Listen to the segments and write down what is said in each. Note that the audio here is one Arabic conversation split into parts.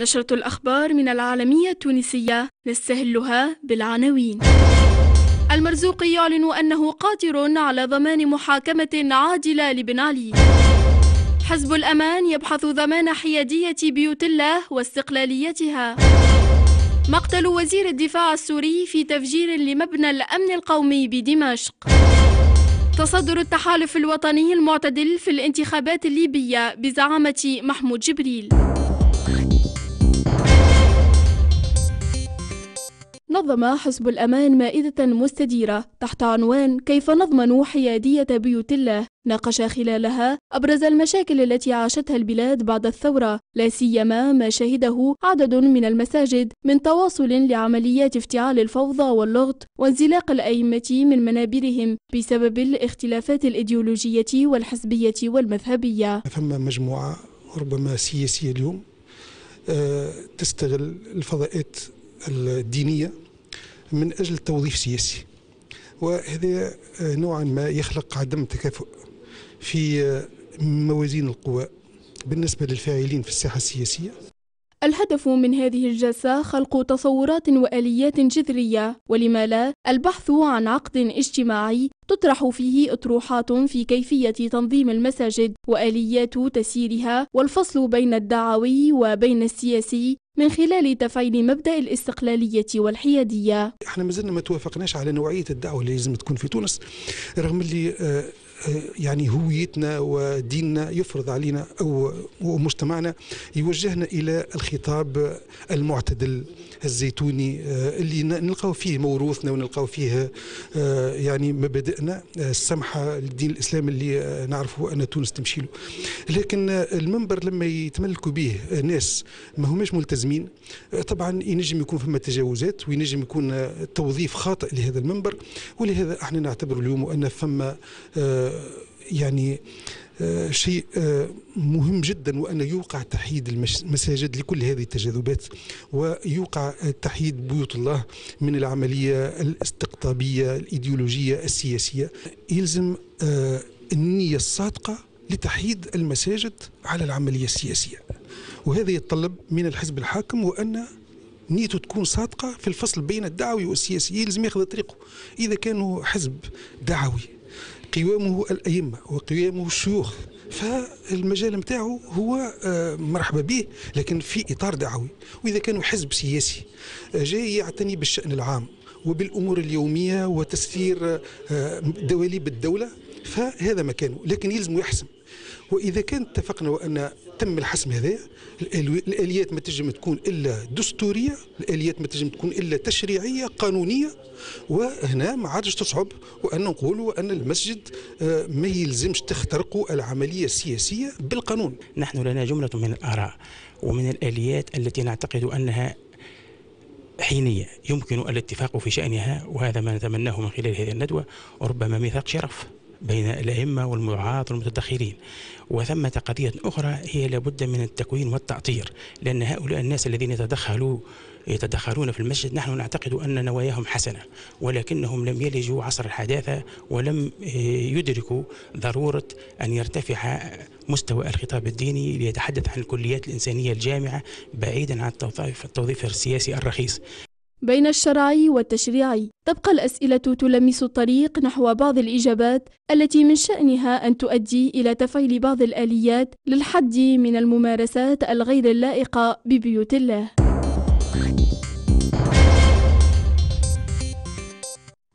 نشرة الأخبار من العالمية التونسية نستهلها بالعناوين المرزوقي يعلن أنه قادر على ضمان محاكمة عادلة لبن علي حزب الأمان يبحث ضمان حيادية بيوت الله واستقلاليتها مقتل وزير الدفاع السوري في تفجير لمبنى الأمن القومي بدمشق تصدر التحالف الوطني المعتدل في الانتخابات الليبية بزعامة محمود جبريل نظم حزب الأمان مائدة مستديرة تحت عنوان كيف نضمن حيادية بيوت الله ناقش خلالها أبرز المشاكل التي عاشتها البلاد بعد الثورة لا سيما ما شهده عدد من المساجد من تواصل لعمليات افتعال الفوضى واللغط وانزلاق الأئمة من منابرهم بسبب الاختلافات الإيديولوجية والحزبية والمذهبية ثم مجموعة ربما سياسية اليوم آه، تستغل الفضاءات الدينية من أجل التوظيف السياسي وهذا نوعا ما يخلق عدم تكافؤ في موازين القوى بالنسبة للفاعلين في الساحة السياسية الهدف من هذه الجلسة خلق تصورات وآليات جذرية ولما لا البحث عن عقد اجتماعي تطرح فيه أطروحات في كيفية تنظيم المساجد وآليات تسييرها والفصل بين الدعوي وبين السياسي من خلال تفعيل مبدأ الاستقلالية والحيادية احنا مازلنا ما توافقناش على نوعية الدعوة اللي لازم تكون في تونس رغم اللي آه، يعني هويتنا وديننا يفرض علينا أو ومجتمعنا يوجهنا إلى الخطاب المعتدل الزيتوني آه، اللي نلقاو فيه موروثنا ونلقاو فيه آه، يعني مبادئنا آه، السمحة للدين الإسلامي اللي نعرفه أن تونس تمشي له لكن المنبر لما يتملكوا به ناس ما هماش ملتزمين طبعا ينجم يكون فما تجاوزات وينجم يكون توظيف خاطئ لهذا المنبر ولهذا احنا نعتبر اليوم أن فما يعني آه، شيء آه، مهم جدا وأن يوقع تحييد المساجد لكل هذه التجاذبات ويوقع تحييد بيوت الله من العملية الاستقطابية الإيديولوجية السياسية يلزم آه، النية الصادقة لتحييد المساجد على العملية السياسية وهذا يتطلب من الحزب الحاكم وأن نيته تكون صادقة في الفصل بين الدعوي والسياسي يلزم ياخذ طريقه إذا كانوا حزب دعوي قوامه الأئمة وقوامه الشيوخ فالمجال نتاعو هو آه، مرحبا به لكن في إطار دعوي وإذا كانوا حزب سياسي آه، جاي يعتني بالشأن العام وبالأمور اليومية وتسيير آه، دواليب الدولة فهذا مكانه لكن يلزم يحسم واذا كان اتفقنا وان تم الحسم هذا الاليات ما تجم تكون الا دستوريه الاليات ما تجم تكون الا تشريعيه قانونيه وهنا ما عادش تصعب وان نقولوا ان المسجد آه، ما يلزمش تخترق العمليه السياسيه بالقانون نحن لنا جمله من الاراء ومن الاليات التي نعتقد انها حينية يمكن الاتفاق في شأنها وهذا ما نتمناه من خلال هذه الندوة وربما ميثاق شرف بين الأئمة والمعاة والمتدخلين وثمة قضية أخرى هي لابد من التكوين والتأطير لأن هؤلاء الناس الذين يتدخلوا يتدخلون في المسجد نحن نعتقد أن نواياهم حسنة ولكنهم لم يلجوا عصر الحداثة ولم آه، يدركوا ضرورة أن يرتفع مستوى الخطاب الديني ليتحدث عن الكليات الإنسانية الجامعة بعيدا عن التوظيف السياسي الرخيص بين الشرعي والتشريعي تبقى الأسئلة تلمس الطريق نحو بعض الإجابات التي من شأنها أن تؤدي إلى تفعيل بعض الآليات للحد من الممارسات الغير اللائقة ببيوت الله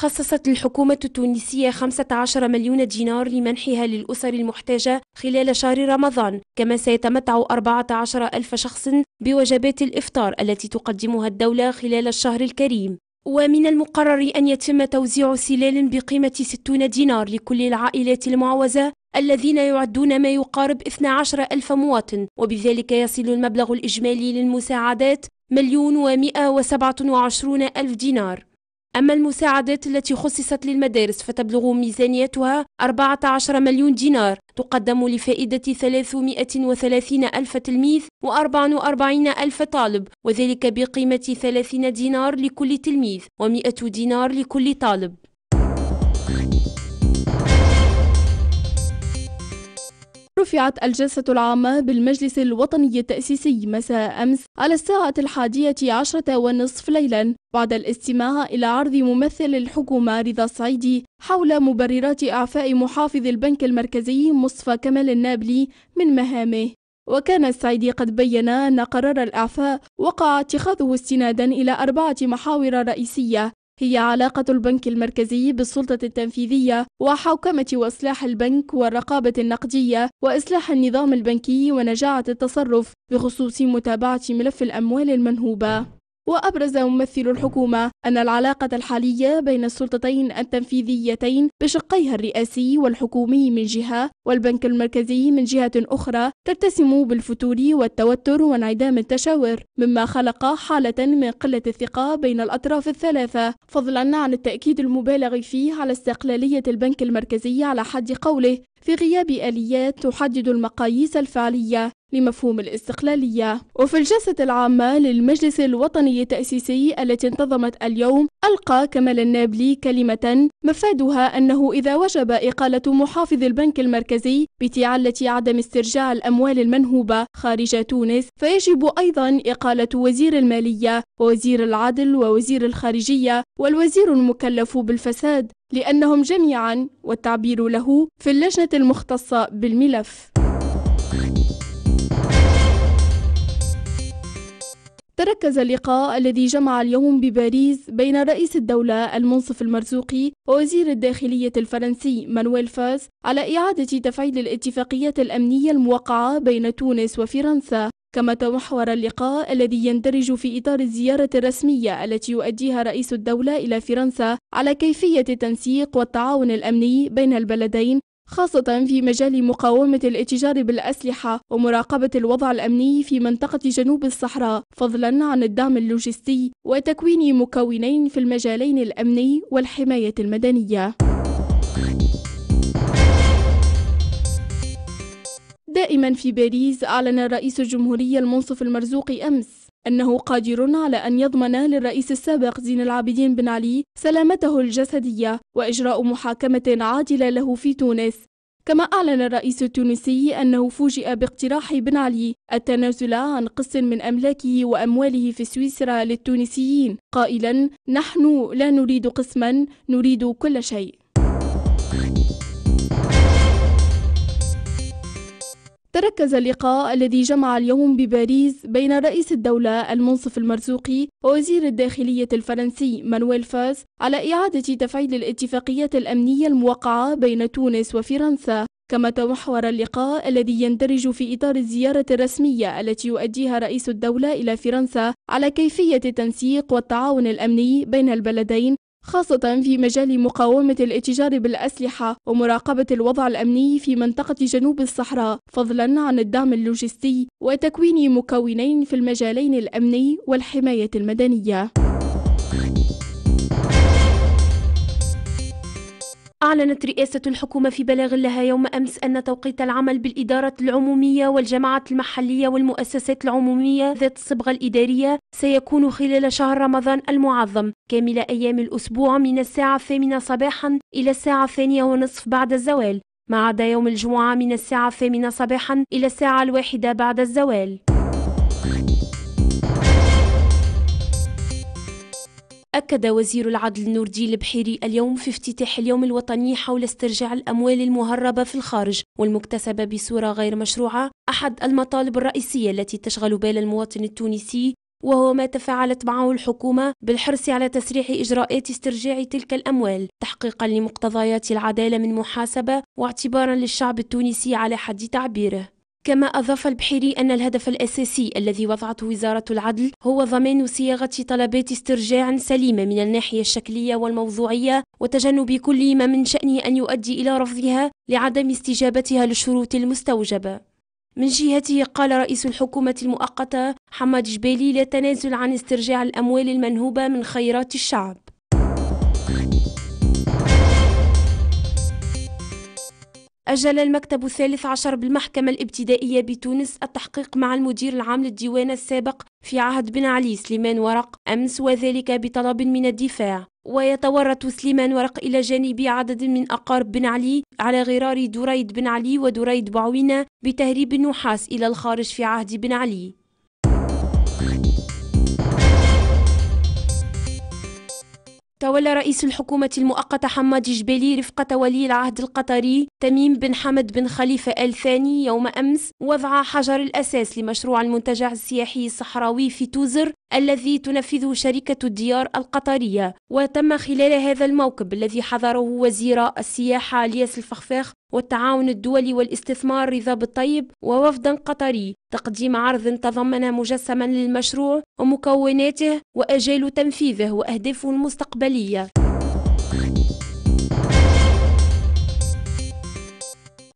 خصصت الحكومة التونسية 15 مليون دينار لمنحها للأسر المحتاجة خلال شهر رمضان كما سيتمتع 14 ألف شخص بوجبات الإفطار التي تقدمها الدولة خلال الشهر الكريم ومن المقرر أن يتم توزيع سلال بقيمة 60 دينار لكل العائلات المعوزة الذين يعدون ما يقارب 12 ألف مواطن وبذلك يصل المبلغ الإجمالي للمساعدات مليون ومئة وسبعة وعشرون ألف دينار أما المساعدات التي خصصت للمدارس فتبلغ ميزانيتها 14 مليون دينار تقدم لفائدة 330 ألف تلميذ و44 ألف طالب وذلك بقيمة 30 دينار لكل تلميذ و100 دينار لكل طالب رفعت الجلسة العامة بالمجلس الوطني التأسيسي مساء أمس على الساعة الحادية عشرة ونصف ليلا بعد الاستماع إلى عرض ممثل الحكومة رضا الصعيدي حول مبررات إعفاء محافظ البنك المركزي مصطفى كمال النابلي من مهامه وكان السعيدي قد بين أن قرار الإعفاء وقع اتخاذه استنادا إلى أربعة محاور رئيسية هي علاقة البنك المركزي بالسلطة التنفيذية وحوكمة وإصلاح البنك والرقابة النقدية وإصلاح النظام البنكي ونجاعة التصرف بخصوص متابعة ملف الأموال المنهوبة وأبرز ممثل الحكومة أن العلاقة الحالية بين السلطتين التنفيذيتين بشقيها الرئاسي والحكومي من جهة والبنك المركزي من جهة أخرى تتسم بالفتور والتوتر وانعدام التشاور مما خلق حالة من قلة الثقة بين الأطراف الثلاثة فضلا عن التأكيد المبالغ فيه على استقلالية البنك المركزي على حد قوله في غياب آليات تحدد المقاييس الفعلية لمفهوم الاستقلالية وفي الجلسة العامة للمجلس الوطني التأسيسي التي انتظمت اليوم ألقى كمال النابلي كلمة مفادها أنه إذا وجب إقالة محافظ البنك المركزي بتعلة عدم استرجاع الأموال المنهوبة خارج تونس فيجب أيضا إقالة وزير المالية ووزير العدل ووزير الخارجية والوزير المكلف بالفساد لأنهم جميعا والتعبير له في اللجنة المختصة بالملف تركز اللقاء الذي جمع اليوم بباريس بين رئيس الدولة المنصف المرزوقي ووزير الداخلية الفرنسي مانويل فاس على إعادة تفعيل الاتفاقيات الأمنية الموقعة بين تونس وفرنسا كما تمحور اللقاء الذي يندرج في إطار الزيارة الرسمية التي يؤديها رئيس الدولة إلى فرنسا على كيفية التنسيق والتعاون الأمني بين البلدين خاصة في مجال مقاومة الاتجار بالأسلحة ومراقبة الوضع الأمني في منطقة جنوب الصحراء فضلا عن الدعم اللوجستي وتكوين مكونين في المجالين الأمني والحماية المدنية دائما في باريس أعلن رئيس الجمهورية المنصف المرزوق أمس أنه قادر على أن يضمن للرئيس السابق زين العابدين بن علي سلامته الجسدية وإجراء محاكمة عادلة له في تونس كما أعلن الرئيس التونسي أنه فوجئ باقتراح بن علي التنازل عن قسط من أملاكه وأمواله في سويسرا للتونسيين قائلا نحن لا نريد قسما نريد كل شيء تركز اللقاء الذي جمع اليوم بباريس بين رئيس الدولة المنصف المرزوقي ووزير الداخلية الفرنسي مانويل فاس على إعادة تفعيل الاتفاقيات الأمنية الموقعة بين تونس وفرنسا كما تمحور اللقاء الذي يندرج في إطار الزيارة الرسمية التي يؤديها رئيس الدولة إلى فرنسا على كيفية التنسيق والتعاون الأمني بين البلدين خاصة في مجال مقاومة الاتجار بالأسلحة ومراقبة الوضع الأمني في منطقة جنوب الصحراء فضلا عن الدعم اللوجستي وتكوين مكونين في المجالين الأمني والحماية المدنية أعلنت رئاسة الحكومة في بلاغ لها يوم أمس أن توقيت العمل بالإدارة العمومية والجماعات المحلية والمؤسسات العمومية ذات الصبغة الإدارية سيكون خلال شهر رمضان المعظم كامل أيام الأسبوع من الساعة الثامنة صباحا إلى الساعة الثانية ونصف بعد الزوال ما عدا يوم الجمعة من الساعة الثامنة صباحا إلى الساعة الواحدة بعد الزوال أكد وزير العدل نوردي البحيري اليوم في افتتاح اليوم الوطني حول استرجاع الأموال المهربة في الخارج والمكتسبة بصورة غير مشروعة أحد المطالب الرئيسية التي تشغل بال المواطن التونسي وهو ما تفاعلت معه الحكومة بالحرص على تسريع إجراءات استرجاع تلك الأموال تحقيقا لمقتضيات العدالة من محاسبة واعتبارا للشعب التونسي على حد تعبيره كما أضاف البحيري أن الهدف الأساسي الذي وضعته وزارة العدل هو ضمان صياغة طلبات استرجاع سليمة من الناحية الشكلية والموضوعية وتجنب كل ما من شأنه أن يؤدي إلى رفضها لعدم استجابتها للشروط المستوجبة من جهته قال رئيس الحكومة المؤقتة حماد جبالي لا تنازل عن استرجاع الأموال المنهوبة من خيرات الشعب أجل المكتب الثالث عشر بالمحكمة الابتدائية بتونس التحقيق مع المدير العام للديوان السابق في عهد بن علي سليمان ورق أمس وذلك بطلب من الدفاع ويتورط سليمان ورق إلى جانب عدد من أقارب بن علي على غرار دريد بن علي ودريد بعوينة بتهريب النحاس إلى الخارج في عهد بن علي تولى رئيس الحكومة المؤقتة حماد جبيلي رفقة ولي العهد القطري تميم بن حمد بن خليفة آل ثاني يوم أمس وضع حجر الأساس لمشروع المنتجع السياحي الصحراوي في توزر الذي تنفذه شركة الديار القطرية وتم خلال هذا الموكب الذي حضره وزير السياحة الياس الفخفاخ والتعاون الدولي والاستثمار رضا بالطيب ووفد قطري تقديم عرض تضمن مجسما للمشروع ومكوناته وأجال تنفيذه وأهدافه المستقبلية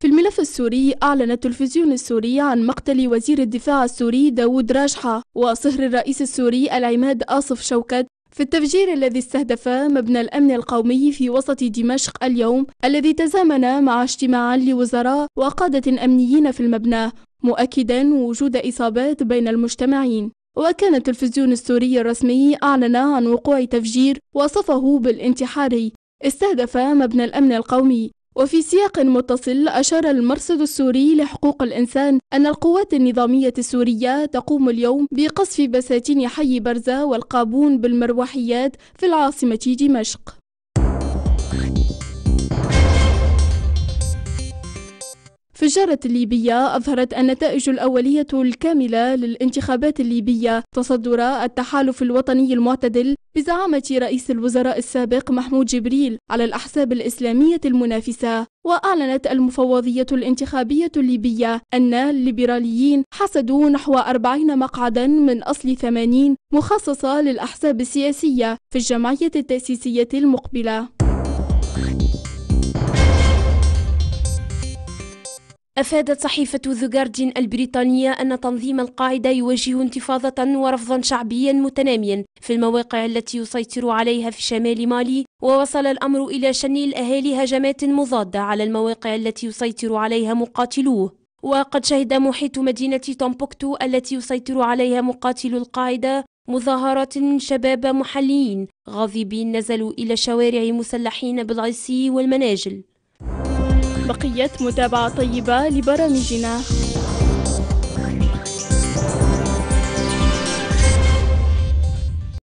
في الملف السوري أعلن التلفزيون السوري عن مقتل وزير الدفاع السوري داود راجحة وصهر الرئيس السوري العماد آصف شوكت في التفجير الذي استهدف مبنى الأمن القومي في وسط دمشق اليوم الذي تزامن مع اجتماع لوزراء وقادة أمنيين في المبنى مؤكدا وجود إصابات بين المجتمعين وكان التلفزيون السوري الرسمي أعلن عن وقوع تفجير وصفه بالانتحاري استهدف مبنى الأمن القومي وفي سياق متصل أشار المرصد السوري لحقوق الإنسان أن القوات النظامية السورية تقوم اليوم بقصف بساتين حي برزة والقابون بالمروحيات في العاصمة دمشق فجارة الليبية أظهرت النتائج الأولية الكاملة للانتخابات الليبية تصدر التحالف الوطني المعتدل بزعامة رئيس الوزراء السابق محمود جبريل على الأحزاب الإسلامية المنافسة وأعلنت المفوضية الانتخابية الليبية أن الليبراليين حسدوا نحو 40 مقعدا من أصل 80 مخصصة للأحزاب السياسية في الجمعية التأسيسية المقبلة أفادت صحيفة ذا جاردين البريطانية أن تنظيم القاعدة يواجه انتفاضة ورفضا شعبيا متناميا في المواقع التي يسيطر عليها في شمال مالي ووصل الأمر إلى شن الأهالي هجمات مضادة على المواقع التي يسيطر عليها مقاتلوه وقد شهد محيط مدينة تومبوكتو التي يسيطر عليها مقاتل القاعدة مظاهرات من شباب محليين غاضبين نزلوا إلى شوارع مسلحين بالعصي والمناجل بقية متابعة طيبة لبرامجنا